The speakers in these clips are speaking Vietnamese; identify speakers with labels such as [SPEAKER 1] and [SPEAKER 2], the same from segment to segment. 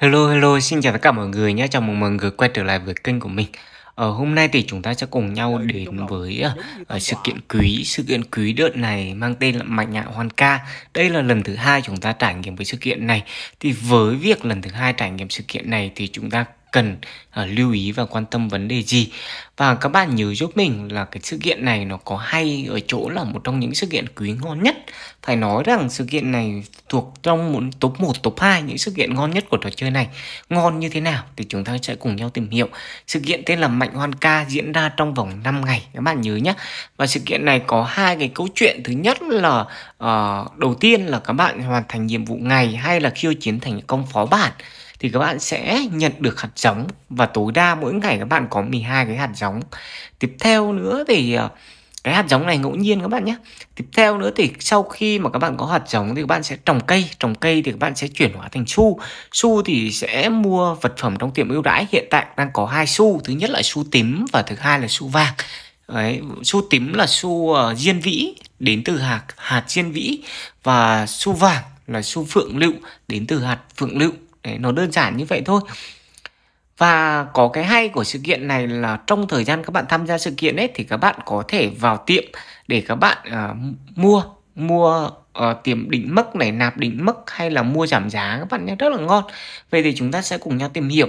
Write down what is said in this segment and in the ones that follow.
[SPEAKER 1] Hello hello, xin chào tất cả mọi người nhé. Chào mừng mọi người quay trở lại với kênh của mình. Ở ờ, hôm nay thì chúng ta sẽ cùng nhau đến với uh, sự kiện quý, sự kiện quý đợt này mang tên là Mạnh Nhạ hoàn Ca. Đây là lần thứ hai chúng ta trải nghiệm với sự kiện này. Thì với việc lần thứ hai trải nghiệm sự kiện này thì chúng ta cần uh, lưu ý và quan tâm vấn đề gì và các bạn nhớ giúp mình là cái sự kiện này nó có hay ở chỗ là một trong những sự kiện quý ngon nhất phải nói rằng sự kiện này thuộc trong một top 1, top 2 những sự kiện ngon nhất của trò chơi này ngon như thế nào thì chúng ta sẽ cùng nhau tìm hiểu sự kiện tên là Mạnh Hoan Ca diễn ra trong vòng 5 ngày các bạn nhớ nhé và sự kiện này có hai cái câu chuyện thứ nhất là uh, đầu tiên là các bạn hoàn thành nhiệm vụ ngày hay là khiêu chiến thành công phó bản thì các bạn sẽ nhận được hạt giống và tối đa mỗi ngày các bạn có 12 cái hạt giống tiếp theo nữa thì ờ, cái hạt giống này ngẫu nhiên các bạn nhé tiếp theo nữa thì sau khi mà các bạn có hạt giống thì các bạn sẽ trồng cây trồng cây thì các bạn sẽ chuyển hóa thành xu xu thì sẽ mua vật phẩm trong tiệm ưu đãi hiện tại đang có hai xu thứ nhất là xu tím và thứ hai là xu vàng Đấy, su tím là su uh, diên vĩ đến từ hạt hạt diên vĩ và su vàng là su phượng lựu đến từ hạt phượng lựu Đấy, nó đơn giản như vậy thôi và có cái hay của sự kiện này là trong thời gian các bạn tham gia sự kiện ấy thì các bạn có thể vào tiệm để các bạn uh, mua mua uh, tiệm định mức này nạp định mức hay là mua giảm giá các bạn nhé rất là ngon vậy thì chúng ta sẽ cùng nhau tìm hiểu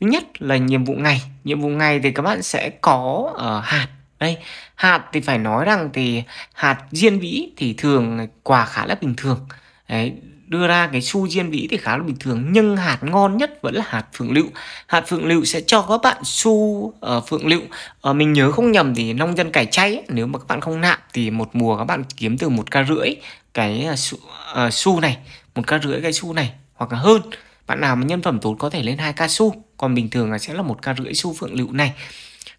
[SPEAKER 1] thứ nhất là nhiệm vụ ngày nhiệm vụ ngày thì các bạn sẽ có uh, hạt đây hạt thì phải nói rằng thì hạt diên vĩ thì thường quà khá là bình thường Đấy, đưa ra cái su diêm vĩ thì khá là bình thường nhưng hạt ngon nhất vẫn là hạt phượng lựu hạt phượng lựu sẽ cho các bạn su uh, phượng lựu uh, mình nhớ không nhầm thì nông dân cải chay ấy, nếu mà các bạn không nạm thì một mùa các bạn kiếm từ một ca rưỡi cái uh, su, uh, su này một ca rưỡi cái su này hoặc là hơn bạn nào mà nhân phẩm tốt có thể lên hai ca su còn bình thường là sẽ là một ca rưỡi su phượng lựu này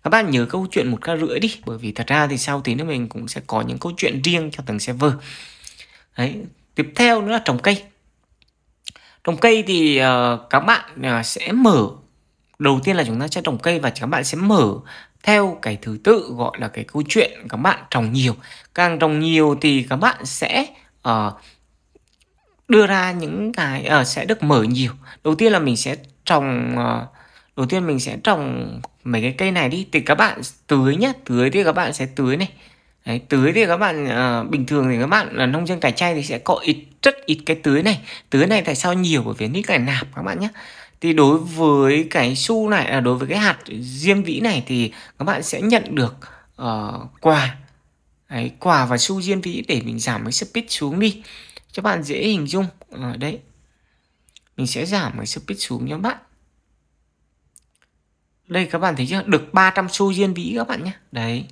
[SPEAKER 1] các bạn nhớ câu chuyện một ca rưỡi đi bởi vì thật ra thì sau tí nữa mình cũng sẽ có những câu chuyện riêng cho từng server đấy tiếp theo nữa là trồng cây trồng cây thì uh, các bạn uh, sẽ mở đầu tiên là chúng ta sẽ trồng cây và các bạn sẽ mở theo cái thứ tự gọi là cái câu chuyện các bạn trồng nhiều càng trồng nhiều thì các bạn sẽ uh, đưa ra những cái uh, sẽ được mở nhiều đầu tiên là mình sẽ trồng uh, đầu tiên mình sẽ trồng mấy cái cây này đi thì các bạn tưới nhá tưới thì các bạn sẽ tưới này Đấy, tưới thì các bạn à, bình thường thì các bạn là nông dân cải chay thì sẽ có ít rất ít cái tưới này tưới này tại sao nhiều bởi vì nít cải nạp các bạn nhé thì đối với cái su này là đối với cái hạt diêm vĩ này thì các bạn sẽ nhận được uh, quà Đấy, quà và su diêm vĩ để mình giảm cái speed xuống đi cho bạn dễ hình dung ở ờ, đấy mình sẽ giảm cái speed xuống cho bạn đây các bạn thấy chưa được 300 xu diêm vĩ các bạn nhé đấy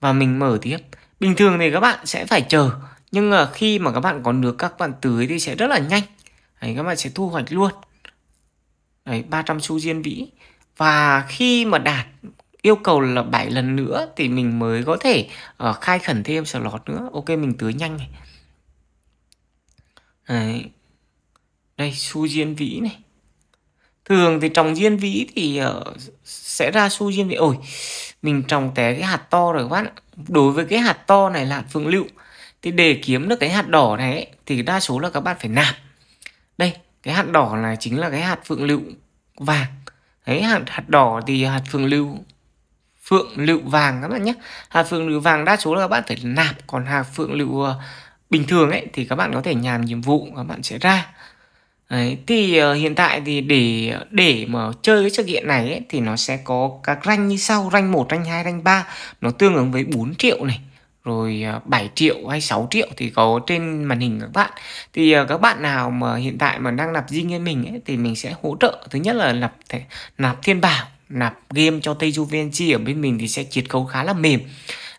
[SPEAKER 1] và mình mở tiếp bình thường thì các bạn sẽ phải chờ nhưng khi mà các bạn có được các bạn tưới thì sẽ rất là nhanh Đấy, các bạn sẽ thu hoạch luôn Đấy, 300 xu diên vĩ và khi mà đạt yêu cầu là 7 lần nữa thì mình mới có thể uh, khai khẩn thêm slot nữa ok mình tưới nhanh này Đấy. đây su diên vĩ này thường thì trồng diên vĩ thì ờ, sẽ ra su diên vĩ ôi mình trồng té cái hạt to rồi các bạn đối với cái hạt to này là hạt phượng lựu thì để kiếm được cái hạt đỏ này thì đa số là các bạn phải nạp đây cái hạt đỏ là chính là cái hạt phượng lựu vàng đấy hạt hạt đỏ thì hạt phượng lựu phượng lựu vàng các bạn nhé hạt phượng lựu vàng đa số là các bạn phải nạp còn hạt phượng lựu ờ, bình thường ấy thì các bạn có thể nhàn nhiệm vụ các bạn sẽ ra Đấy, thì uh, hiện tại thì để để mà chơi cái sự kiện này ấy, thì nó sẽ có các ranh như sau ranh 1, ranh 2, ranh 3 nó tương ứng với 4 triệu này rồi 7 ờ, triệu hay 6 triệu thì có trên màn hình các bạn thì ờ, các bạn nào mà hiện tại mà đang nạp dinh như mình ấy, thì mình sẽ hỗ trợ thứ nhất là nạp nạp thiên bảo nạp game cho Tây VNG ở bên mình thì sẽ chiết khấu khá là mềm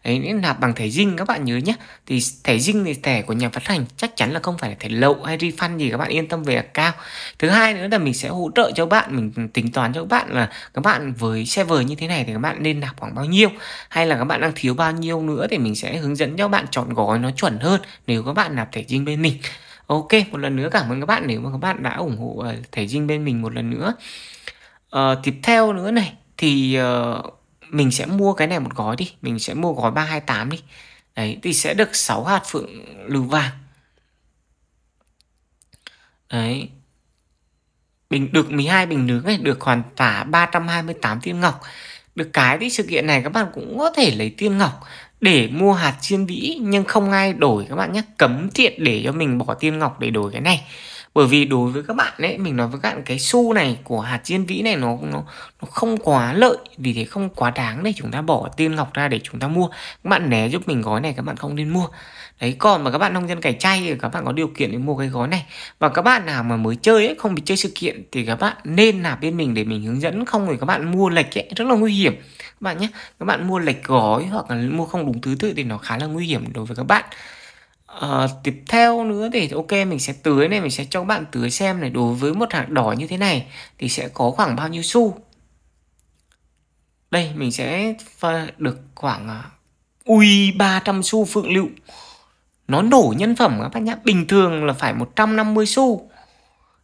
[SPEAKER 1] Đấy, nạp bằng thẻ dinh các bạn nhớ nhé thì thẻ dinh thì thẻ của nhà phát hành chắc chắn là không phải là thẻ lậu hay refund gì các bạn yên tâm về là cao thứ hai nữa là mình sẽ hỗ trợ cho bạn mình tính toán cho các bạn là các bạn với server như thế này thì các bạn nên nạp khoảng bao nhiêu hay là các bạn đang thiếu bao nhiêu nữa thì mình sẽ hướng dẫn cho bạn chọn gói nó chuẩn hơn nếu các bạn nạp thẻ dinh bên mình ok một lần nữa cảm ơn các bạn nếu mà các bạn đã ủng hộ ờ, thẻ dinh bên mình một lần nữa uh, tiếp theo nữa này thì uh, mình sẽ mua cái này một gói đi mình sẽ mua gói 328 đi đấy thì sẽ được 6 hạt phượng lưu vàng đấy bình được 12 bình nướng này được hoàn tả 328 tiên ngọc được cái thì sự kiện này các bạn cũng có thể lấy tiên ngọc để mua hạt chiên vĩ nhưng không ai đổi các bạn nhé cấm thiện để cho mình bỏ tiên ngọc để đổi cái này bởi vì đối với các bạn ấy mình nói với các bạn cái xu này của hạt diên vĩ này nó nó nó không quá lợi vì thế không quá đáng để chúng ta bỏ tiên ngọc ra để chúng ta mua các bạn né giúp mình gói này các bạn không nên mua đấy còn mà các bạn nông dân cải chay thì các bạn có điều kiện để mua cái gói này và các bạn nào mà mới chơi ấy không bị chơi sự kiện thì các bạn nên nạp bên mình để mình hướng dẫn không thì các bạn mua lệch ấy rất là nguy hiểm các bạn nhé các bạn mua lệch gói hoặc là mua không đúng thứ tự thì nó khá là nguy hiểm đối với các bạn À, tiếp theo nữa thì ok mình sẽ tưới này mình sẽ cho các bạn tưới xem này đối với một hạt đỏ như thế này thì sẽ có khoảng bao nhiêu xu đây mình sẽ được khoảng ờ, ui 300 xu phượng lựu nó nổ nhân phẩm các bạn nhá bình thường là phải 150 xu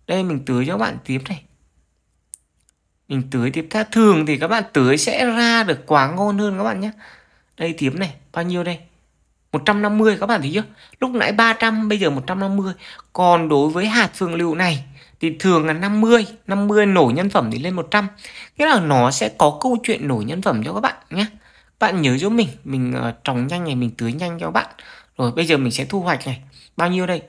[SPEAKER 1] đây mình tưới cho các bạn tiếp này mình tưới tiếp theo thường thì các bạn tưới sẽ ra được quá ngon hơn các bạn nhé đây tiếp này bao nhiêu đây 150 các bạn thấy chưa lúc nãy 300 bây giờ 150 còn đối với hạt phương lưu này thì thường là 50 50 nổi nhân phẩm thì lên 100 nghĩa là nó sẽ có câu chuyện nổi nhân phẩm cho các bạn nhé bạn nhớ giúp mình mình ờ, trồng nhanh này mình tưới nhanh cho các bạn rồi bây giờ mình sẽ thu hoạch này bao nhiêu đây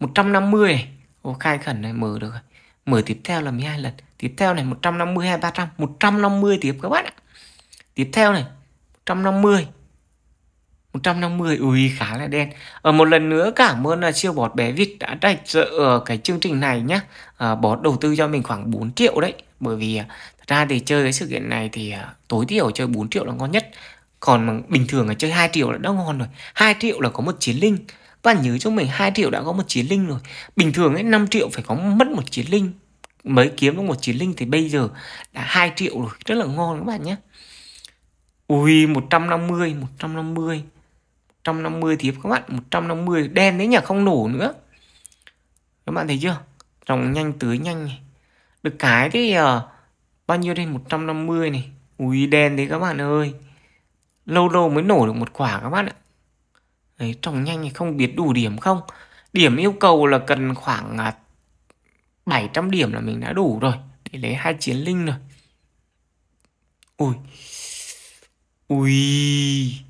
[SPEAKER 1] 150 này ô khai khẩn này mở được rồi mở tiếp theo là 12 lần tiếp theo này 150 hay 300 150 tiếp các bạn ạ tiếp theo này 150 150 ui khá là đen ở ờ, một lần nữa cảm ơn là siêu bọt bé vịt đã tài trợ cái chương trình này nhá à, bọt đầu tư cho mình khoảng 4 triệu đấy bởi vì à, thật ra thì chơi cái sự kiện này thì à, tối thiểu chơi 4 triệu là ngon nhất còn mà bình thường là chơi 2 triệu là đã ngon rồi 2 triệu là có một chiến linh và nhớ cho mình 2 triệu đã có một chiến linh rồi bình thường ấy 5 triệu phải có mất một chiến linh mới kiếm được một chiến linh thì bây giờ đã 2 triệu rồi rất là ngon các bạn nhé Ui 150 150 150 thì các bạn 150 đen đấy nhỉ không nổ nữa các bạn thấy chưa trồng nhanh tưới nhanh này. được cái cái uh, ờ, bao nhiêu đây 150 này ui đen đấy các bạn ơi lâu lâu mới nổ được một quả các bạn ạ đấy trồng nhanh thì không biết đủ điểm không điểm yêu cầu là cần khoảng uh, à, 700 điểm là mình đã đủ rồi để lấy hai chiến linh rồi ui ui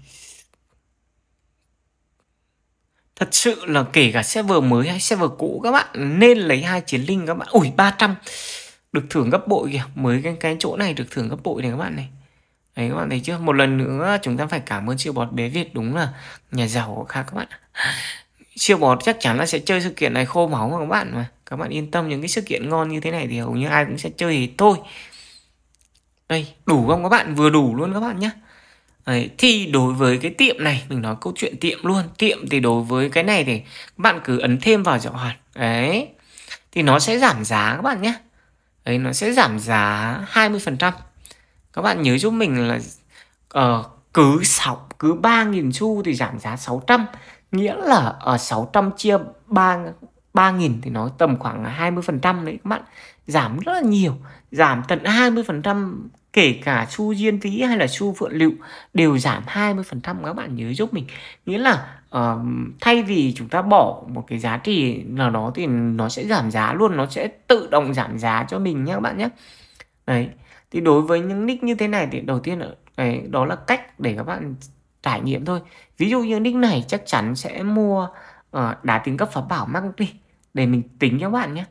[SPEAKER 1] Thật sự là kể cả server mới hay server cũ các bạn nên lấy hai chiến linh các bạn. Ủi 300 được thưởng gấp bội kìa. Mới cái, cái chỗ này được thưởng gấp bội này các bạn này. Đấy các bạn thấy chưa? Một lần nữa chúng ta phải cảm ơn siêu bọt bé Việt đúng là nhà giàu của khác các bạn. Siêu bọt chắc chắn là sẽ chơi sự kiện này khô máu mà các bạn mà. Các bạn yên tâm những cái sự kiện ngon như thế này thì hầu như ai cũng sẽ chơi thì thôi. Đây, đủ không các bạn? Vừa đủ luôn các bạn nhé. Đấy, thì đối với cái tiệm này mình nói câu chuyện tiệm luôn tiệm thì đối với cái này thì các bạn cứ ấn thêm vào dạo hoàn đấy thì nó sẽ giảm giá các bạn nhé đấy nó sẽ giảm giá 20 phần trăm các bạn nhớ giúp mình là uh, cứ sọc cứ 3.000 xu thì giảm giá 600 nghĩa là ở uh, 600 chia 3 3.000 thì nó tầm khoảng 20 phần trăm đấy các bạn giảm rất là nhiều giảm tận 20 phần trăm kể cả chu diên vĩ hay là chu phượng lựu đều giảm 20% các bạn nhớ giúp mình nghĩa là uh, thay vì chúng ta bỏ một cái giá trị nào đó thì nó sẽ giảm giá luôn nó sẽ tự động giảm giá cho mình nhé các bạn nhé đấy thì đối với những nick như thế này thì đầu tiên là đó là cách để các bạn trải nghiệm thôi ví dụ như nick này chắc chắn sẽ mua uh, đá tiếng cấp phá bảo mang đi để mình tính cho các bạn nhé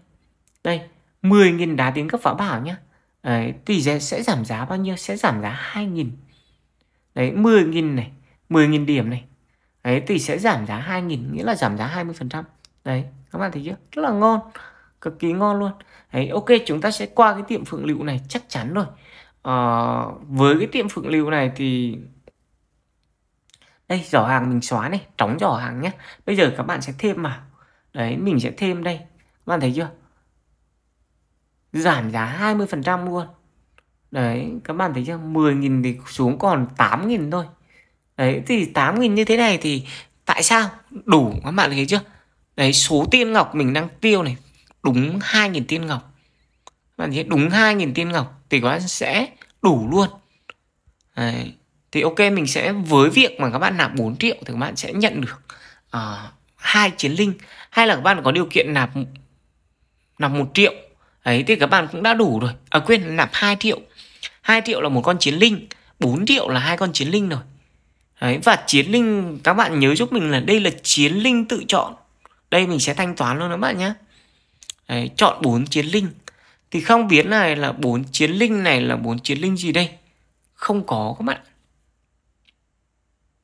[SPEAKER 1] đây 10.000 đá tiếng cấp phá bảo nhé Đấy, tỷ sẽ giảm giá bao nhiêu? Sẽ giảm giá 2.000. Đấy, 10.000 này, 10.000 điểm này. Đấy, thì sẽ giảm giá 2.000, nghĩa là giảm giá 20%. Đấy, các bạn thấy chưa? Rất là ngon, cực kỳ ngon luôn. Đấy, ok, chúng ta sẽ qua cái tiệm phượng liệu này chắc chắn rồi. Ờ, với cái tiệm phượng liệu này thì đây giỏ hàng mình xóa này trống giỏ hàng nhé bây giờ các bạn sẽ thêm vào đấy mình sẽ thêm đây các bạn thấy chưa giảm giá 20% luôn đấy các bạn thấy chưa 10.000 thì xuống còn 8.000 thôi đấy thì 8.000 như thế này thì tại sao đủ các bạn thấy chưa đấy số tiên ngọc mình đang tiêu này đúng 2.000 tiên ngọc các bạn thấy đúng 2.000 tiên ngọc thì các bạn sẽ đủ luôn đấy. thì ok mình sẽ với việc mà các bạn nạp 4 triệu thì các bạn sẽ nhận được uh, hai chiến linh hay là các bạn có điều kiện nạp nạp một triệu ấy thì các bạn cũng đã đủ rồi à quên nạp 2 triệu 2 triệu là một con chiến linh 4 triệu là hai con chiến linh rồi Đấy, và chiến linh các bạn nhớ giúp mình là đây là chiến linh tự chọn đây mình sẽ thanh toán luôn các bạn nhé Đấy, chọn 4 chiến linh thì không biết này là 4 chiến linh này là 4 chiến linh gì đây không có các bạn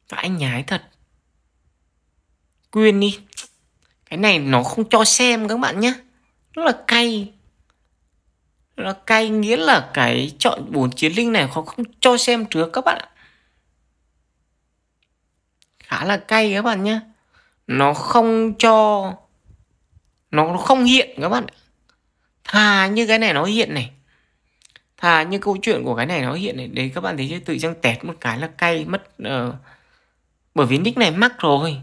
[SPEAKER 1] và anh nhái thật quyên đi cái này nó không cho xem các bạn nhé rất là cay nó cay nghĩa là cái chọn bốn chiến linh này họ không cho xem trước các bạn khá là cay các bạn nhé nó không cho nó không hiện các bạn thà như cái này nó hiện này thà như câu chuyện của cái này nó hiện này đấy các bạn thấy chứ tự dưng tẹt một cái là cay mất uh, bởi vì nick này mắc rồi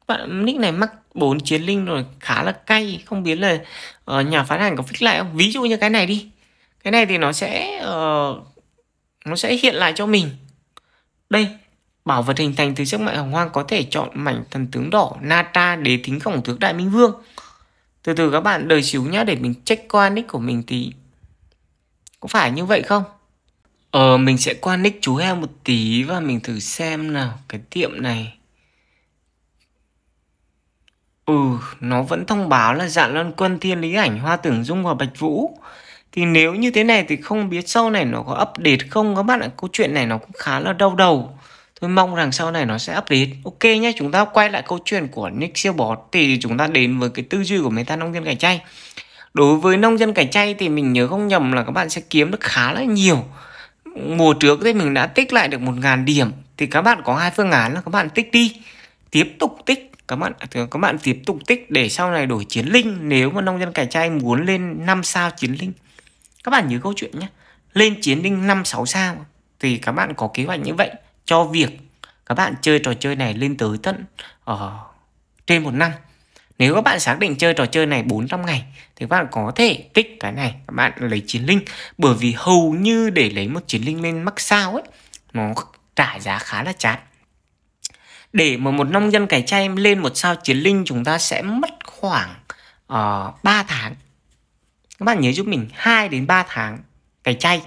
[SPEAKER 1] các bạn nick này mắc 4 chiến linh rồi khá là cay không biết là uh, nhà phát hành có fix lại không ví dụ như cái này đi cái này thì nó sẽ uh, nó sẽ hiện lại cho mình đây bảo vật hình thành từ sức mạnh hồng hoang có thể chọn mảnh thần tướng đỏ nata để thính khổng tướng đại minh vương từ từ các bạn đợi xíu nhá để mình check qua nick của mình thì có phải như vậy không ờ mình sẽ qua nick chú heo một tí và mình thử xem nào cái tiệm này Ừ, nó vẫn thông báo là Dạ Lan Quân, Thiên Lý Ảnh, Hoa Tưởng Dung và Bạch Vũ. Thì nếu như thế này thì không biết sau này nó có update không các bạn ạ. Câu chuyện này nó cũng khá là đau đầu. Tôi mong rằng sau này nó sẽ update. Ok nhé, chúng ta quay lại câu chuyện của Nick siêu bot thì chúng ta đến với cái tư duy của mấy ta nông dân cải chay. Đối với nông dân cải chay thì mình nhớ không nhầm là các bạn sẽ kiếm được khá là nhiều. Mùa trước thì mình đã tích lại được 1.000 điểm thì các bạn có hai phương án là các bạn tích đi tiếp tục tích các bạn các bạn tiếp tục tích để sau này đổi chiến linh nếu mà nông dân cải trai muốn lên 5 sao chiến linh các bạn nhớ câu chuyện nhé lên chiến linh 5 6 sao thì các bạn có kế hoạch như vậy cho việc các bạn chơi trò chơi này lên tới tận ở ờ, trên một năm nếu các bạn xác định chơi trò chơi này 400 ngày thì các bạn có thể tích cái này các bạn lấy chiến linh bởi vì hầu như để lấy một chiến linh lên mắc sao ấy nó trả giá khá là chát để mà một nông dân cải chay lên một sao chiến linh chúng ta sẽ mất khoảng uh, ờ, 3 tháng các bạn nhớ giúp mình 2 đến 3 tháng cải chay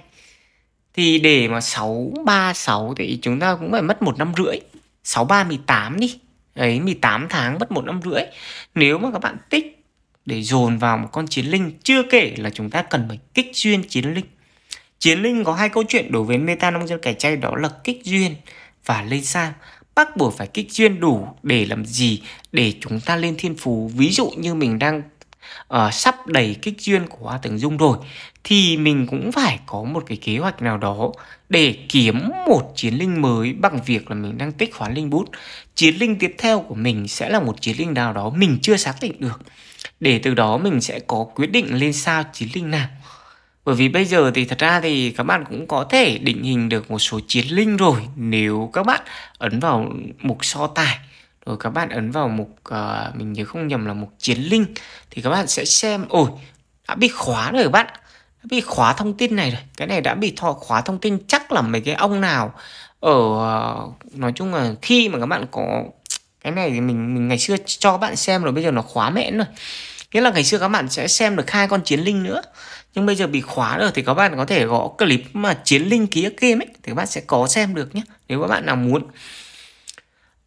[SPEAKER 1] thì để mà 636 thì chúng ta cũng phải mất một năm rưỡi 63 18 đi ấy 18 tháng mất một năm rưỡi nếu mà các bạn tích để dồn vào một con chiến linh chưa kể là chúng ta cần phải kích duyên chiến linh chiến linh có hai câu chuyện đối với meta nông dân cải chay đó là kích duyên và lên sao Bắt buộc phải kích duyên đủ để làm gì? Để chúng ta lên thiên phú. Ví dụ như mình đang uh, sắp đầy kích duyên của hoa tường dung rồi thì mình cũng phải có một cái kế hoạch nào đó để kiếm một chiến linh mới bằng việc là mình đang tích khoán linh bút chiến linh tiếp theo của mình sẽ là một chiến linh nào đó mình chưa xác định được để từ đó mình sẽ có quyết định lên sao chiến linh nào bởi vì bây giờ thì thật ra thì các bạn cũng có thể định hình được một số chiến linh rồi nếu các bạn ấn vào mục so tài rồi các bạn ấn vào mục uh, mình nhớ không nhầm là mục chiến linh thì các bạn sẽ xem ôi đã bị khóa rồi các bạn đã bị khóa thông tin này rồi cái này đã bị thọ khóa thông tin chắc là mấy cái ông nào ở uh, nói chung là khi mà các bạn có cái này thì mình, mình ngày xưa cho các bạn xem rồi bây giờ nó khóa mẹn rồi nghĩa là ngày xưa các bạn sẽ xem được hai con chiến linh nữa nhưng bây giờ bị khóa rồi thì các bạn có thể gõ clip mà chiến linh ký game ấy thì các bạn sẽ có xem được nhé nếu các bạn nào muốn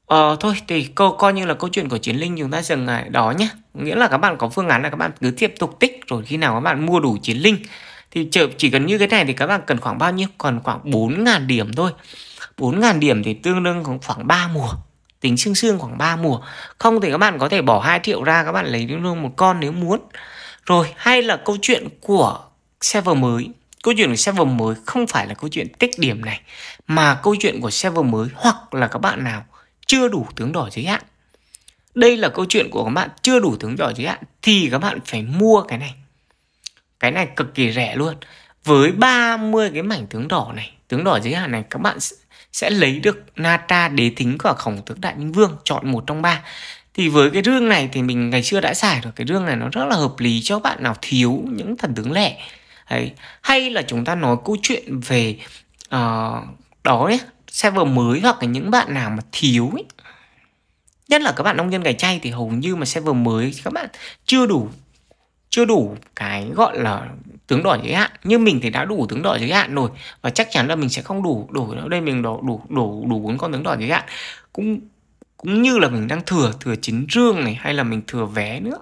[SPEAKER 1] Ờ thôi thì câu coi như là câu chuyện của chiến linh chúng ta dừng lại đó nhé Nghĩa là các bạn có phương án là các bạn cứ tiếp tục tích rồi khi nào các bạn mua đủ chiến linh Thì chỉ cần như cái này thì các bạn cần khoảng bao nhiêu? Còn khoảng bốn ngàn điểm thôi bốn ngàn điểm thì tương đương khoảng 3 mùa Tính xương xương khoảng 3 mùa Không thì các bạn có thể bỏ 2 triệu ra các bạn lấy luôn một con nếu muốn rồi hay là câu chuyện của server mới Câu chuyện của server mới không phải là câu chuyện tích điểm này Mà câu chuyện của server mới hoặc là các bạn nào chưa đủ tướng đỏ giới hạn Đây là câu chuyện của các bạn chưa đủ tướng đỏ giới hạn Thì các bạn phải mua cái này Cái này cực kỳ rẻ luôn Với 30 cái mảnh tướng đỏ này Tướng đỏ giới hạn này các bạn sẽ lấy được Nata đế thính của khổng tướng đại minh vương Chọn một trong ba thì với cái rương này thì mình ngày xưa đã xài rồi cái rương này nó rất là hợp lý cho bạn nào thiếu những thần tướng lẻ Đấy. hay là chúng ta nói câu chuyện về uh, đó nhé server mới hoặc là những bạn nào mà thiếu ấy. nhất là các bạn nông dân gà chay thì hầu như mà server mới các bạn chưa đủ chưa đủ cái gọi là tướng đỏ giới hạn như mình thì đã đủ tướng đỏ giới hạn rồi và chắc chắn là mình sẽ không đủ đủ đây mình đủ đủ đủ bốn con tướng đỏ giới hạn cũng cũng như là mình đang thừa thừa chính trương này hay là mình thừa vé nữa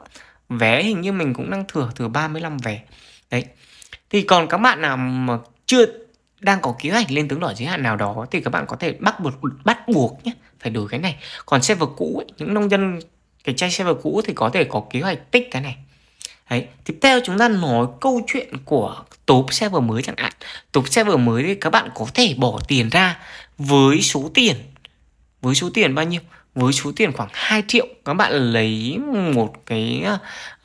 [SPEAKER 1] vé hình như mình cũng đang thừa thừa 35 vé đấy thì còn các bạn nào mà chưa đang có kế hoạch lên tướng đỏ giới hạn nào đó thì các bạn có thể bắt buộc bắt buộc nhé phải đổi cái này còn server cũ ấy, những nông dân cái chai server cũ thì có thể có kế hoạch tích cái này Đấy. Tiếp theo chúng ta nói câu chuyện của tốp server mới chẳng hạn Tốp server mới thì các bạn có thể bỏ tiền ra với số tiền Với số tiền bao nhiêu? với số tiền khoảng 2 triệu các bạn lấy một cái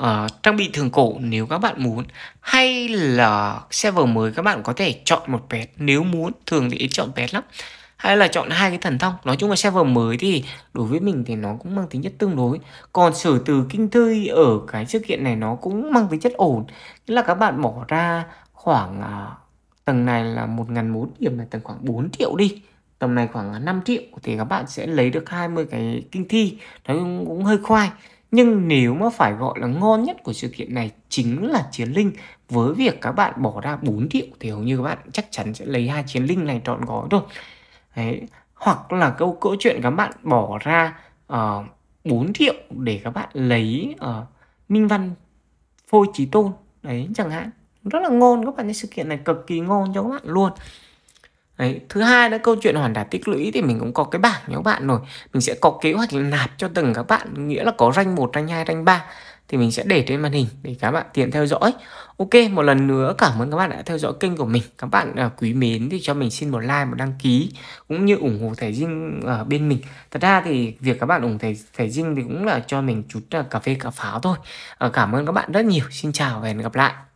[SPEAKER 1] uh, trang bị thường cổ nếu các bạn muốn hay là server mới các bạn có thể chọn một pet nếu muốn thường thì ít chọn pet lắm hay là chọn hai cái thần thông nói chung là server mới thì đối với mình thì nó cũng mang tính chất tương đối còn sở từ kinh thư ở cái sự kiện này nó cũng mang tính chất ổn nghĩa là các bạn bỏ ra khoảng uh, tầng này là một ngàn bốn điểm là tầng khoảng 4 triệu đi tầm này khoảng 5 à, triệu thì các bạn sẽ lấy được 20 cái kinh thi nó cũng hơi khoai nhưng nếu mà phải gọi là ngon nhất của sự kiện này chính là chiến linh với việc các bạn bỏ ra 4 triệu thì hầu như các bạn chắc chắn sẽ lấy hai chiến linh này trọn gói thôi Đấy. hoặc là câu cỡ chuyện các bạn bỏ ra uh, ờ, 4 triệu để các bạn lấy uh, minh văn phôi trí tôn đấy chẳng hạn rất là ngon các bạn cái sự kiện này cực kỳ ngon cho các bạn luôn Đấy. Thứ hai nữa câu chuyện hoàn trả tích lũy thì mình cũng có cái bảng nhớ bạn rồi Mình sẽ có kế hoạch nạp cho từng các bạn Nghĩa là có ranh 1, ranh 2, ranh 3 Thì mình sẽ để trên màn hình để các bạn tiện theo dõi Ok một lần nữa cảm ơn các bạn đã theo dõi kênh của mình Các bạn uh, quý mến thì cho mình xin một like, một đăng ký Cũng như ủng hộ thầy Dinh ở uh, bên mình Thật ra thì việc các bạn ủng hộ thầy, thầy Dinh thì cũng là cho mình chút uh, cà phê cà pháo thôi uh, Cảm ơn các bạn rất nhiều Xin chào và hẹn gặp lại